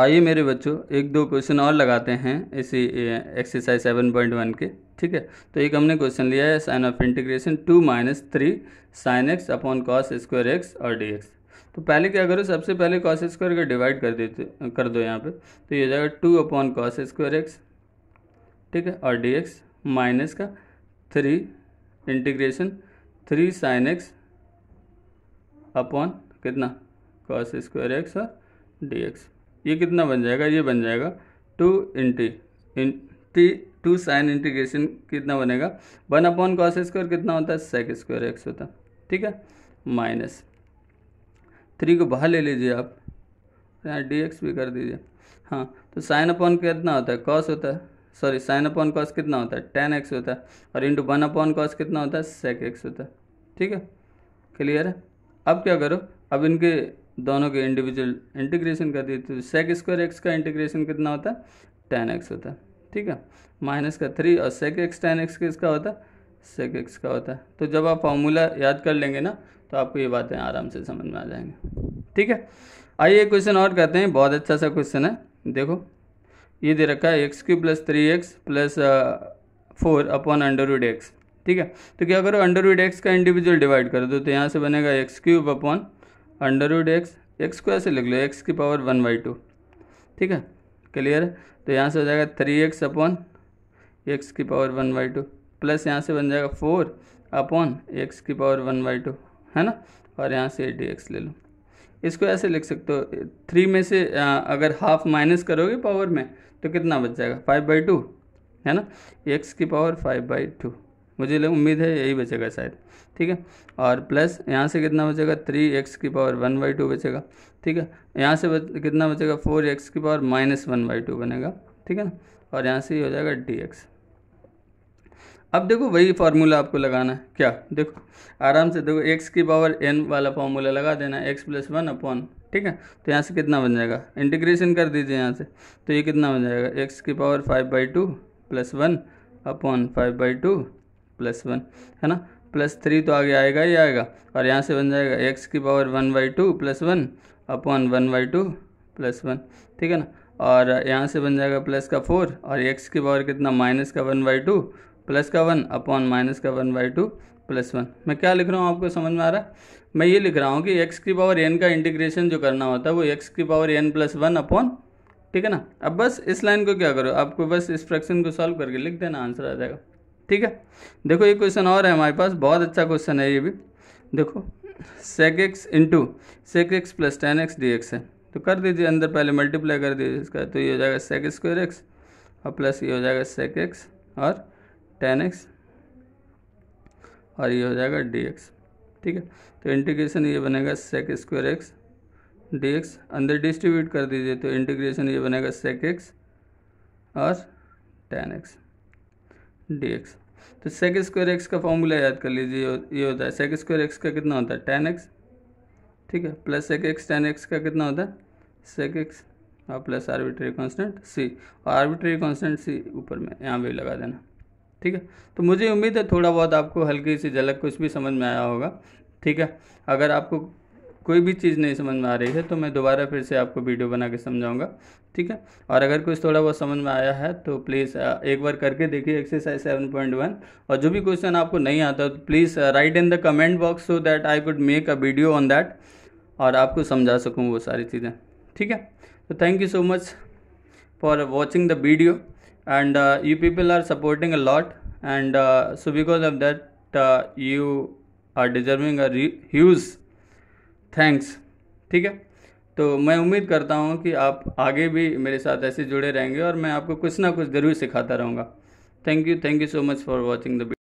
आइए मेरे बच्चों एक दो क्वेश्चन और लगाते हैं इसी एक्सरसाइज सेवन पॉइंट वन के ठीक है तो एक हमने क्वेश्चन लिया है sine of integration two minus three sine x upon cos square x और डी एक्स तो पहले क्या करो सबसे पहले कॉस स्क्वायर का डिवाइड कर देते कर दो यहाँ पे तो ये हो जाएगा two upon cos square x ठीक है और डी एक्स माइनस का three integration three sine x upon कितना कॉस स्क्वायर एक्स और डी एक्स ये कितना बन जाएगा ये बन जाएगा टू इंटी इन टी टू साइन इंटीग्रेशन कितना बनेगा वन अपॉन कॉस स्क्वायर कितना होता है सेक स्क्वायर एक्स होता है ठीक है माइनस थ्री को बाहर ले लीजिए आप यहाँ डी एक्स भी कर दीजिए हाँ तो साइन अपॉन कितना होता है कॉस होता है सॉरी साइन अपॉन कॉस कितना होता है टेन एक्स होता है और इंटू वन अपॉन कॉस कितना होता है सेक एक्स होता है ठीक है क्लियर है अब क्या करो अब इनके दोनों के इंडिविजुअल इंटीग्रेशन कर दिए तो सेक स्क्वायर एक्स का इंटीग्रेशन कितना होता है टेन एक्स होता है ठीक है माइनस का थ्री और सेक एक्स टेन एक्स किसका होता है सेक एक्स का होता है तो जब आप फॉर्मूला याद कर लेंगे ना तो आपको ये बातें आराम से समझ में आ जाएंगे ठीक है आइए क्वेश्चन और करते हैं बहुत अच्छा सा क्वेश्चन है देखो ये दे रखा है x cube plus three x plus four upon under root x ठीक है तो क्या करो अंडरवुड एक्स का इंडिविजुअल डिवाइड कर दो तो यहाँ से बनेगा x cube upon under root x x को ऐसे लिख लो एक्स की पावर वन बाई टू ठीक है क्लियर है तो यहाँ से हो जाएगा थ्री एक्स अपॉन एक्स की power one by two plus यहाँ से बन जाएगा फोर अपॉन एक्स की पावर वन बाई टू है ना और यहाँ से डी एक्स ले लो इसको ऐसे लिख सकते हो थ्री में से अगर हाफ माइनस करोगे पावर में तो कितना बच जाएगा फाइव बाई टू है ना एक्स की पावर फाइव बाई टू मुझे उम्मीद है यही बचेगा शायद ठीक है और प्लस यहाँ से कितना बचेगा थ्री एक्स की पावर वन बाई टू बचेगा ठीक है यहाँ से बच, कितना बचेगा फोर एक्स की power minus one by two बनेगा ठीक है ना और यहाँ से ही हो जाएगा डी एक्स अब देखो वही फार्मूला आपको लगाना है क्या देखो आराम से देखो एक्स की पावर एन वाला फार्मूला लगा देना एक्स प्लस वन अपॉन ठीक है तो यहाँ से कितना बन जाएगा इंटीग्रेशन कर दीजिए यहाँ से तो ये कितना बन जाएगा एक्स की power five by two plus one upon five by two plus one है ना प्लस थ्री तो आगे आएगा ही आएगा और यहाँ से बन जाएगा एक्स की power one by two plus one upon one by two plus one ठीक है ना और यहाँ से बन जाएगा प्लस का फोर और एक्स की पावर कितना माइनस का वन बाई टू प्लस का वन अपॉन माइनस का one by two plus one मैं क्या लिख रहा हूँ आपको समझ में आ रहा है मैं ये लिख रहा हूँ कि एक्स की पावर एन का इंटीग्रेशन जो करना होता है वो एक्स की power n plus one upon ठीक है ना अब बस इस लाइन को क्या करो आपको बस इस फ्रैक्शन को सॉल्व करके लिख देना आंसर आ जाएगा ठीक है देखो ये क्वेश्चन और है हमारे पास बहुत अच्छा क्वेश्चन है ये भी देखो sec x into sec x plus ten x d x है तो कर दीजिए अंदर पहले मल्टीप्लाई कर दीजिए इसका तो ये हो जाएगा सेक स्क्वेयर एक्स और प्लस ये हो जाएगा सेक एक्स और टेन एक्स और ये हो जाएगा डी एक्स ठीक है तो इंटीग्रेशन ये बनेगा sec square x d x अंदर डिस्ट्रीब्यूट कर दीजिए तो इंटीग्रेशन ये बनेगा सेक एक्स और टेन एक्स डी एक्स तो सेक स्क्वायर एक्स का फॉर्मूला याद कर लीजिए ये होता है सेक स्क्वायर एक्स का कितना होता है टेन एक्स ठीक है plus sec x ten x का कितना होता है सेक एक्स और प्लस आर्बिट्री कॉन्सटेंट सी और आर्बिट्री कॉन्सटेंट सी ऊपर में यहाँ भी लगा देना ठीक है तो मुझे उम्मीद है थोड़ा बहुत आपको हल्की सी झलक कुछ भी समझ में आया होगा ठीक है अगर आपको कोई भी चीज़ नहीं समझ में आ रही है तो मैं दोबारा फिर से आपको वीडियो बना के समझाऊँगा ठीक है और अगर कुछ थोड़ा बहुत समझ में आया है तो प्लीज़ एक बार करके देखिए एक्सरसाइज सेवन पॉइंट वन और जो भी क्वेश्चन आपको नहीं आता तो please write in the comment box so that I could make a video on that और आपको समझा सकूँ वो सारी चीज़ें ठीक है तो thank you so much for watching the video and you people are supporting a lot and so because of that you are deserving a huge thanks ठीक है तो मैं उम्मीद करता हूँ कि आप आगे भी मेरे साथ ऐसे जुड़े रहेंगे और मैं आपको कुछ ना कुछ ज़रूर सिखाता रहूँगा thank you thank you so much for watching the